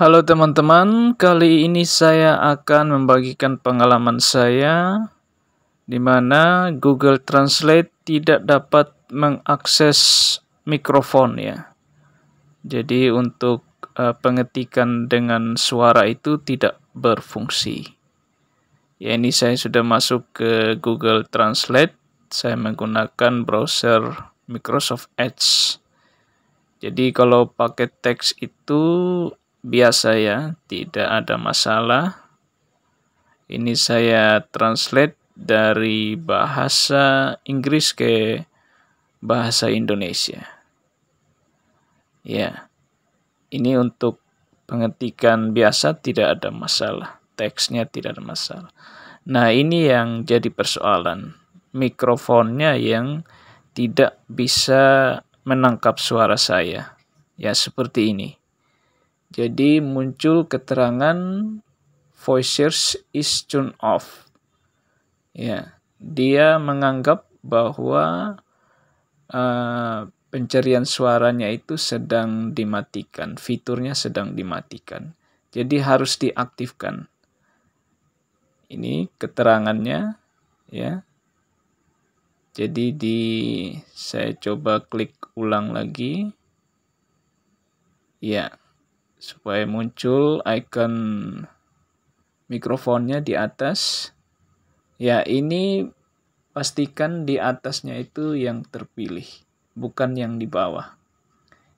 Halo teman-teman, kali ini saya akan membagikan pengalaman saya di mana Google Translate tidak dapat mengakses mikrofon ya. Jadi untuk uh, pengetikan dengan suara itu tidak berfungsi. Ya ini saya sudah masuk ke Google Translate, saya menggunakan browser Microsoft Edge. Jadi kalau pakai teks itu biasa ya, tidak ada masalah. Ini saya translate dari bahasa Inggris ke bahasa Indonesia. Ya, ini untuk pengetikan biasa tidak ada masalah. Teksnya tidak ada masalah. Nah, ini yang jadi persoalan. Mikrofonnya yang tidak bisa menangkap suara saya. Ya, seperti ini. Jadi muncul keterangan voice search is turned off. Ya, dia menganggap bahwa uh, pencarian suaranya itu sedang dimatikan, fiturnya sedang dimatikan. Jadi harus diaktifkan. Ini keterangannya ya. Jadi di saya coba klik ulang lagi. Ya supaya muncul icon mikrofonnya di atas ya ini pastikan di atasnya itu yang terpilih bukan yang di bawah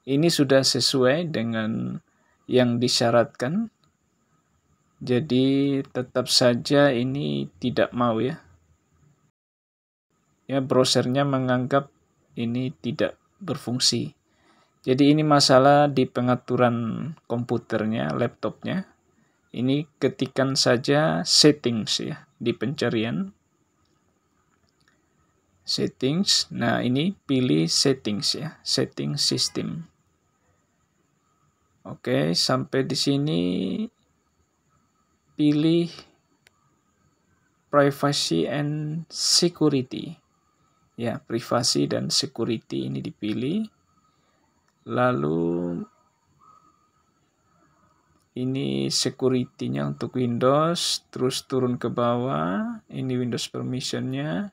ini sudah sesuai dengan yang disyaratkan jadi tetap saja ini tidak mau ya ya browsernya menganggap ini tidak berfungsi jadi ini masalah di pengaturan komputernya, laptopnya. Ini ketikan saja settings ya di pencarian. Settings. Nah, ini pilih settings ya, setting system. Oke, sampai di sini pilih privacy and security. Ya, privasi dan security ini dipilih lalu ini security-nya untuk Windows, terus turun ke bawah, ini Windows permission-nya,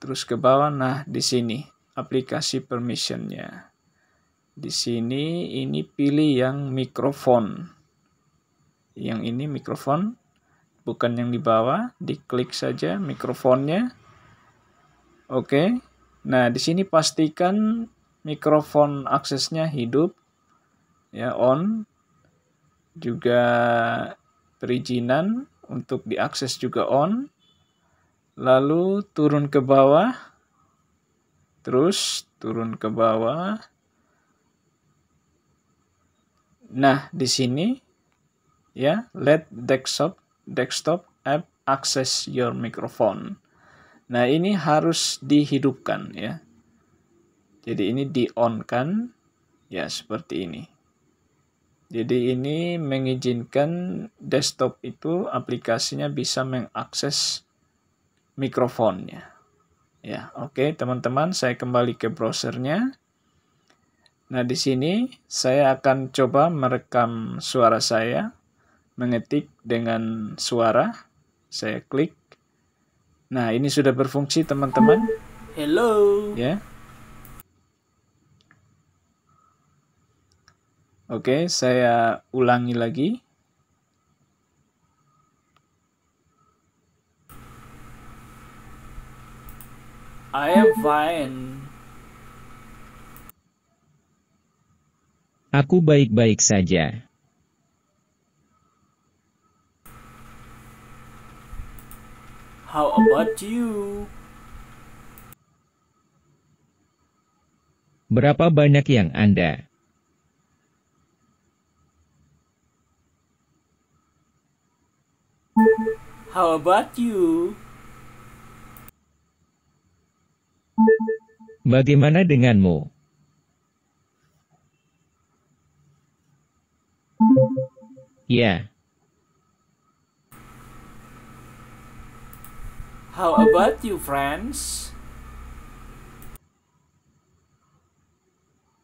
terus ke bawah, nah di sini aplikasi permission-nya. Di sini ini pilih yang mikrofon. Yang ini mikrofon, bukan yang di bawah, diklik saja mikrofonnya. Oke. Nah, di sini pastikan mikrofon aksesnya hidup ya on juga perizinan untuk diakses juga on lalu turun ke bawah terus turun ke bawah nah di sini ya let desktop desktop app access your microphone nah ini harus dihidupkan ya jadi ini di on kan ya seperti ini. Jadi ini mengizinkan desktop itu aplikasinya bisa mengakses mikrofonnya. Ya, oke okay, teman-teman, saya kembali ke browsernya. Nah, di sini saya akan coba merekam suara saya, mengetik dengan suara. Saya klik. Nah, ini sudah berfungsi, teman-teman. Hello. Ya. Oke, saya ulangi lagi. I am fine. Aku baik-baik saja. How about you? Berapa banyak yang Anda How about you? Bagaimana denganmu? Ya. Yeah. How about you, friends?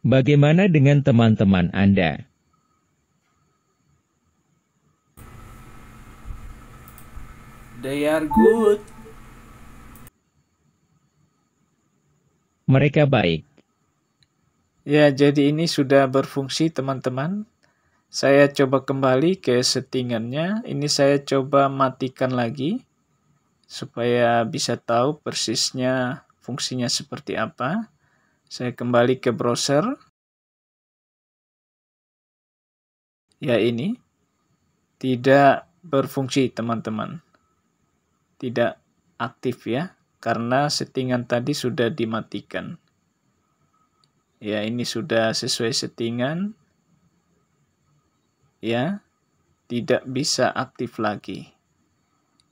Bagaimana dengan teman-teman Anda? They are good. Mereka baik. Ya, jadi ini sudah berfungsi teman-teman. Saya coba kembali ke settingannya. Ini saya coba matikan lagi supaya bisa tahu persisnya fungsinya seperti apa. Saya kembali ke browser. Ya ini tidak berfungsi teman-teman tidak aktif ya karena settingan tadi sudah dimatikan ya ini sudah sesuai settingan ya tidak bisa aktif lagi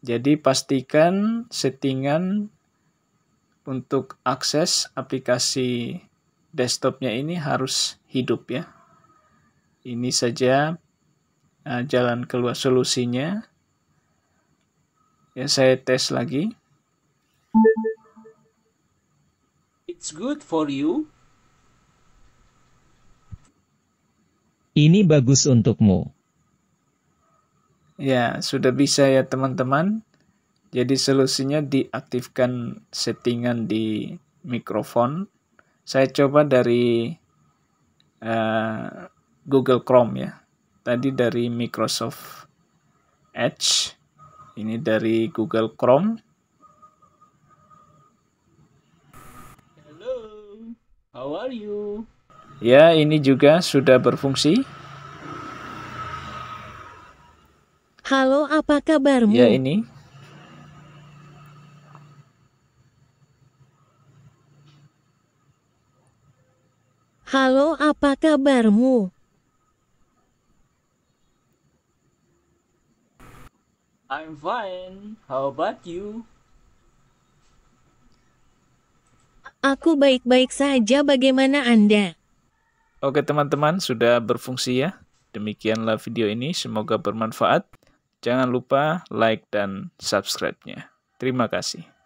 jadi pastikan settingan untuk akses aplikasi desktopnya ini harus hidup ya ini saja eh, jalan keluar solusinya Ya, saya tes lagi. It's good for you. Ini bagus untukmu. Ya, sudah bisa ya teman-teman. Jadi solusinya diaktifkan settingan di mikrofon. Saya coba dari uh, Google Chrome ya. Tadi dari Microsoft Edge. Ini dari Google Chrome. Hello, how are you? Ya, ini juga sudah berfungsi. Halo, apa kabarmu? Ya, ini. Halo, apa kabarmu? I'm fine. How about you? Aku baik-baik saja. Bagaimana Anda? Oke, teman-teman, sudah berfungsi ya. Demikianlah video ini. Semoga bermanfaat. Jangan lupa like dan subscribe-nya. Terima kasih.